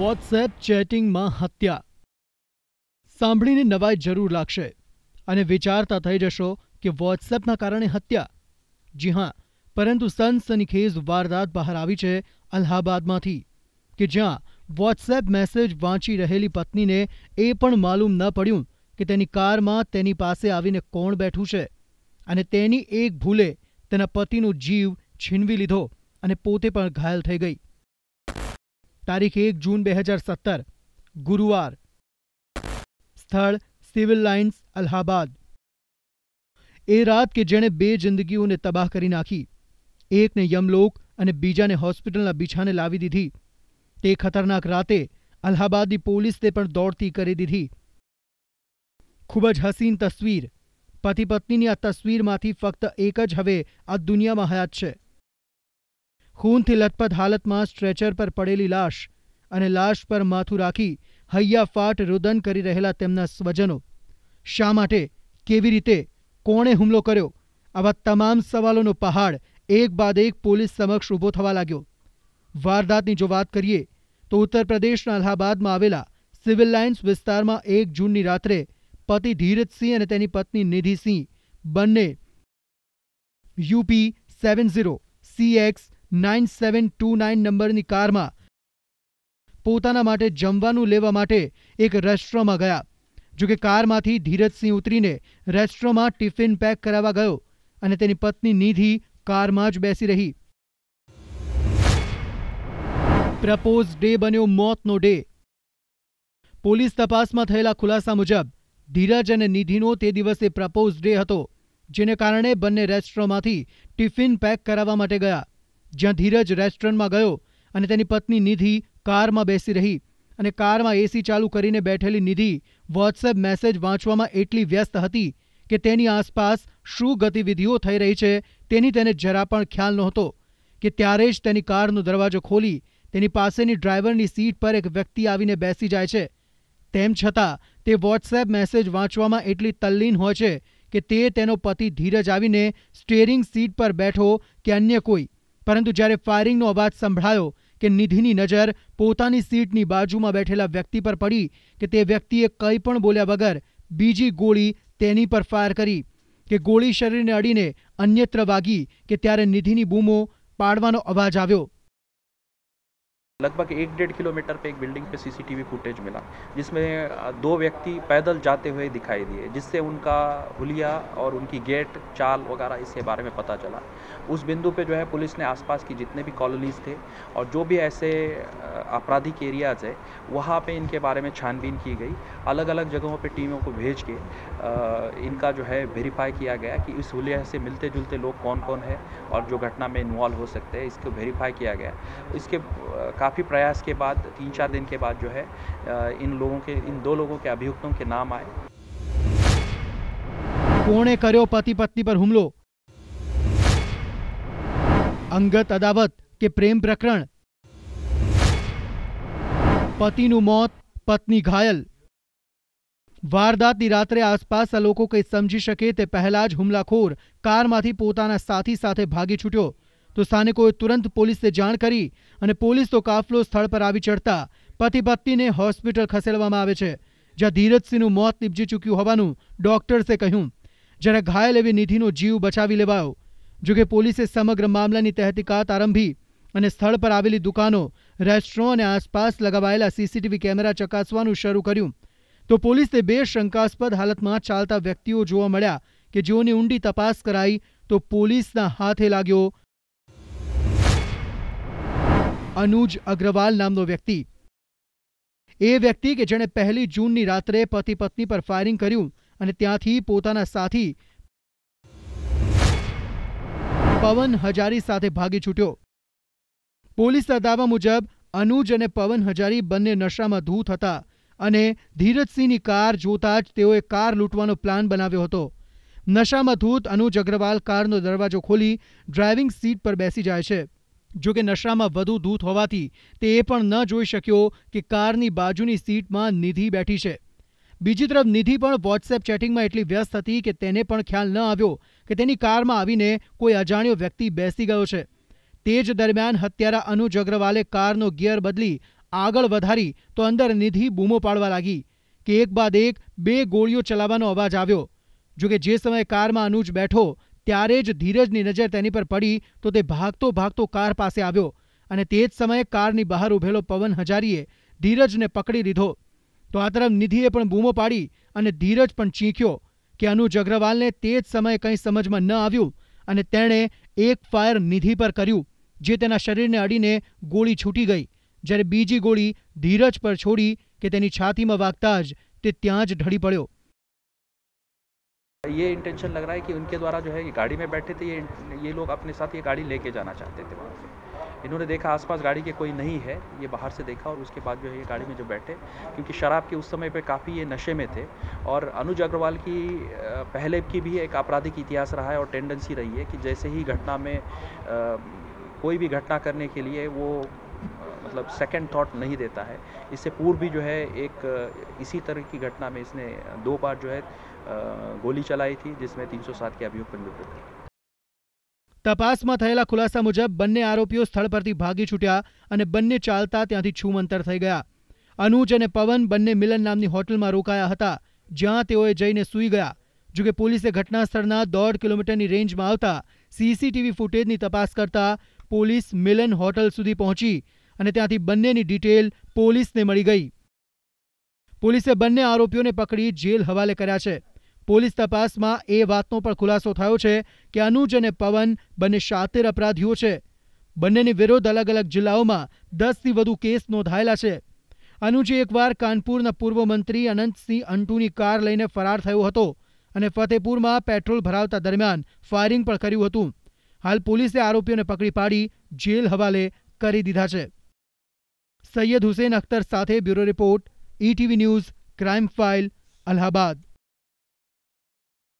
WhatsApp ચેટિંગમાં હત્યા સાંભળીને નવાઈ જરૂર લાગશે અને વિચારતા થઈ જશો કે વોટ્સએપના કારણે હત્યા જી હા પરંતુ સનસનીખેજ વારદાત બહાર આવી છે અલ્હાબાદમાંથી કે જ્યાં વોટ્સએપ મેસેજ વાંચી રહેલી પત્નીને એ પણ માલુમ ન પડ્યું કે તેની કારમાં તેની પાસે આવીને કોણ બેઠું છે અને તેની એક ભૂલે તેના પતિનો જીવ છીનવી લીધો અને પોતે પણ ઘાયલ થઈ ગઈ તારીખ એક જૂન બે હજાર સત્તર ગુરુવાર સ્થળ સિવિલ લાઇન્સ અલ્હાબાદ એ રાત કે જેણે બે જિંદગીઓને તબાહ કરી નાખી એકને યમલોક અને બીજાને હોસ્પિટલના બીછાને લાવી દીધી તે ખતરનાક રાતે અલ્હાબાદની પોલીસને પણ દોડતી કરી દીધી ખૂબ જ હસીન તસવીર પતિ પત્નીની આ તસવીરમાંથી ફક્ત એક જ હવે આ દુનિયામાં હયાત છે ખૂનથી લથપથ હાલતમાં સ્ટ્રેચર પર પડેલી લાશ અને લાશ પર માથું રાખી હૈયાફાટ રુદન કરી રહેલા તેમના સ્વજનો શા માટે કેવી રીતે કોણે હુમલો કર્યો આવા તમામ સવાલોનો પહાડ એક બાદ એક પોલીસ સમક્ષ ઊભો થવા લાગ્યો વારદાતની જો વાત કરીએ તો ઉત્તર પ્રદેશના અલ્હાબાદમાં આવેલા સિવિલ લાઇન્સ વિસ્તારમાં એક જૂનની રાત્રે પતિ ધીરજસિંહ અને તેની પત્ની નિધિસિંહ બંને UP seven zero CX nine seven two nine નંબરની કારમાં પોતાના માટે જમવાનું લેવા માટે એક રેસ્ટોરાંમાં ગયા જોકે કારમાંથી ધીરજસિંહ ઉતરીને રેસ્ટોરાંમાં ટિફિન પેક કરાવવા ગયો અને તેની પત્ની નિધિ કારમાં જ બેસી રહી પ્રપોઝ ડે બન્યો મોતનો ડે પોલીસ તપાસમાં થયેલા ખુલાસા મુજબ ધીરજ અને નિધિનો તે દિવસે પ્રપોઝ ડે હતો જેને કારણે બંને રેસ્ટોરાંમાંથી ટિફિન પેક કરાવવા માટે ગયા જ્યાં ધીરજ રેસ્ટોરન્ટમાં ગયો અને તેની પત્ની નિધિ કારમાં બેસી રહી અને કારમાં એસી ચાલુ કરીને બેઠેલી નિધિ વોટ્સએપ મેસેજ વાંચવામાં એટલી વ્યસ્ત હતી કે તેની આસપાસ શું ગતિવિધિઓ થઈ રહી છે તેની તેને જરા પણ ખ્યાલ નહોતો કે ત્યારે જ તેની કારનો દરવાજો ખોલી તેની પાસેની ડ્રાઈવરની સીટ પર એક વ્યક્તિ આવીને બેસી જાય છે તેમ છતાં તે વોટ્સએપ મેસેજ વાંચવામાં એટલી તલ્લીન હોય છે કે તે તેનો પતિ ધીરજ આવીને સ્ટેરિંગ સીટ પર બેઠો કે અન્ય કોઈ પરંતુ જ્યારે ફાયરિંગનો અવાજ સંભળાયો કે નિધિની નજર પોતાની સીટની બાજુમાં બેઠેલા વ્યક્તિ પર પડી કે તે વ્યક્તિએ કંઈ પણ બોલ્યા વગર બીજી ગોળી તેની પર ફાયર કરી કે ગોળી શરીરને અડીને અન્યત્ર વાગી કે ત્યારે નિધિની બૂમો પાડવાનો અવાજ આવ્યો लगभग एक डेढ़ किलोमीटर पे एक बिल्डिंग पे सीसीटीवी फुटेज मिला जिसमें दो व्यक्ति पैदल जाते हुए दिखाई दिए जिससे उनका हुलिया और उनकी गेट चाल वगैरह इसके बारे में पता चला उस बिंदु पे जो है पुलिस ने आसपास की जितने भी कॉलोनीज़ थे और जो भी ऐसे आपराधिक एरियाज है वहाँ पर इनके बारे में छानबीन की गई अलग अलग जगहों पर टीमों को भेज के इनका जो है वेरीफाई किया गया कि इस हुलिया से मिलते जुलते लोग कौन कौन है और जो घटना में इन्वॉल्व हो सकते हैं इसको वेरीफाई किया गया इसके काफ़ी प्रयास के बाद तीन चार दिन के बाद जो है इन लोगों के इन दो लोगों के अभियुक्तों के नाम आए कोने करो पति पत्नी पर हमलो अंगत अदावत के प्रेम प्रकरण पति मौत पत्नी घायल वारदात की रात्र आसपास लोग कई समझी सके पहला हुमलाखोर कार में पोता साथी साथ भागी छूटो તો સ્થાનિકોએ તુરંત પોલીસને જાણ કરી અને પોલીસનો કાફલો સ્થળ પર આવી ચડતા પતિ પત્નીને હોસ્પિટલ ખસેડવામાં આવે છે જ્યાં ધીરજસિંહનું મોત નીપજી ચૂક્યું હોવાનું ડોક્ટર્સે કહ્યું જ્યારે ઘાયલ એવી નિધિનો જીવ બચાવી લેવાયો જોકે પોલીસે સમગ્ર મામલાની તહેતીકાત આરંભી અને સ્થળ પર આવેલી દુકાનો રેસ્ટોરન્ટ અને આસપાસ લગાવાયેલા સીસીટીવી કેમેરા ચકાસવાનું શરૂ કર્યું તો પોલીસે બે શંકાસ્પદ હાલતમાં ચાલતા વ્યક્તિઓ જોવા મળ્યા કે જેઓની ઊંડી તપાસ કરાઈ તો પોલીસના હાથે લાગ્યો અનુજ અગ્રવાલ નામનો વ્યક્તિ એ વ્યક્તિ કે જેણે પહેલી જૂનની રાત્રે પતિ પત્ની પર ફાયરિંગ કર્યું અને ત્યાંથી પોતાના સાથી પવન હજારી સાથે ભાગી છૂટ્યો પોલીસના દાવા મુજબ અનુજ અને પવન હજારી બંને નશામાં ધૂત હતા અને ધીરજસિંહની કાર જોતા જ તેઓએ કાર લૂંટવાનો પ્લાન બનાવ્યો હતો નશામાં ધૂત અનુજ અગ્રવાલ કારનો દરવાજો ખોલી ડ્રાઇવિંગ સીટ પર બેસી જાય છે જો કે નશરામાં વધુ ધૂત હોવાથી તે એ પણ ન જોઈ શક્યો કે કારની બાજુની સીટમાં નિધિ બેઠી છે બીજી તરફ નિધિ પણ વોટ્સએપ ચેટિંગમાં એટલી વ્યસ્ત હતી કે તેને પણ ખ્યાલ ન આવ્યો કે તેની કારમાં આવીને કોઈ અજાણ્યો વ્યક્તિ બેસી ગયો છે તે જ દરમિયાન હત્યારા અનુજ અગ્રવાલે કારનો ગિયર બદલી આગળ વધારી તો અંદર નિધિ બૂમો પાડવા લાગી કે એક બાદ એક બે ગોળીઓ ચલાવવાનો અવાજ આવ્યો જોકે જે સમયે કારમાં અનુજ બેઠો ત્યારે જ ધીરજની નજર તેની પર પડી તો તે ભાગતો ભાગતો કાર પાસે આવ્યો અને તે જ સમયે કારની બહાર ઊભેલો પવન હજારીએ ધીરજને પકડી લીધો તો આ તરફ નિધિએ પણ બૂમો પાડી અને ધીરજ પણ ચીંખ્યો કે અનુજ અગ્રવાલને તે જ સમયે કંઈ સમજમાં ન આવ્યું અને તેણે એક ફાયર નિધિ પર કર્યું જે તેના શરીરને અડીને ગોળી છૂટી ગઈ જ્યારે બીજી ગોળી ધીરજ પર છોડી કે તેની છાતીમાં વાગતા જ તે ત્યાં જ ઢળી પડ્યો ये इंटेंशन लग रहा है कि उनके द्वारा जो है ये गाड़ी में बैठे थे ये ये लोग अपने साथ ये गाड़ी लेके जाना चाहते थे वहाँ से इन्होंने देखा आसपास गाड़ी के कोई नहीं है ये बाहर से देखा और उसके बाद जो है ये गाड़ी में जो बैठे क्योंकि शराब के उस समय पे काफ़ी ये नशे में थे और अनुज अग्रवाल की पहले की भी एक आपराधिक इतिहास रहा है और टेंडेंसी रही है कि जैसे ही घटना में कोई भी घटना करने के लिए वो अब सेकंड थॉट नहीं देता है इससे पूर्व भी जो है एक इसी तरह की घटना में इसने दो बार जो है गोली चलाई थी जिसमें 307 के अभियोग पनित था तपस मठैला खुलासा موجب बनने आरोपीઓ સ્થળ પરથી ભાગી છૂટ્યા અને બનને ચાલતા ત્યાંથી છૂમંતર થઈ ગયા અનુજ અને પવન બનને મિલન નામની હોટેલમાં રોકાયા હતા જ્યાં તેઓએ જઈને સૂઈ ગયા જો કે પોલીસ ઘટનાસ્થળના 1.2 કિલોમીટરની રેન્જમાં આવતા સીસીટીવી ફૂટેજની તપાસ કરતા પોલીસ મિલન હોટેલ સુધી પહોંચી અને ત્યાંથી બંનેની ડિટેલ પોલીસને મળી ગઈ પોલીસે બંને આરોપીઓને પકડી જેલ હવાલે કર્યા છે પોલીસ તપાસમાં એ વાતનો પણ ખુલાસો થયો છે કે અનુજ અને પવન બંને શાતિર અપરાધીઓ છે બંનેની વિરુદ્ધ અલગ અલગ જિલ્લાઓમાં દસથી વધુ કેસ નોંધાયેલા છે અનુજે એકવાર કાનપુરના પૂર્વ મંત્રી અનંતસિંહ અંટુની કાર લઈને ફરાર થયો હતો અને ફતેપુરમાં પેટ્રોલ ભરાવતા દરમિયાન ફાયરિંગ પણ કર્યું હતું હાલ પોલીસે આરોપીઓને પકડી પાડી જેલ હવાલે કરી દીધા છે સૈયદ હુસેન અખ્તર સાથે bureau report ETV news crime file Allahabad